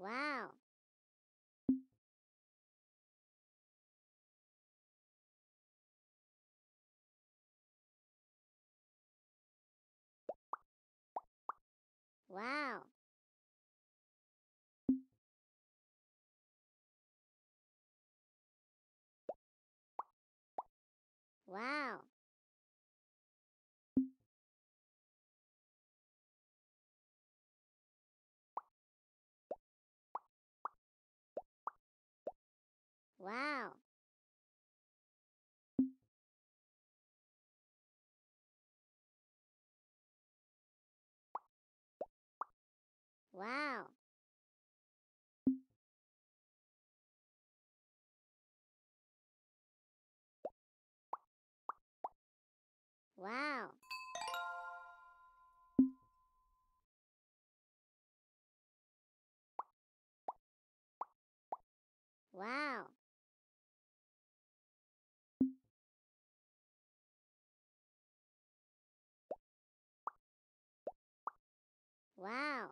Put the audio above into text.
Wow Wow. Wow. Wow Wow. Wow. Wow. Wow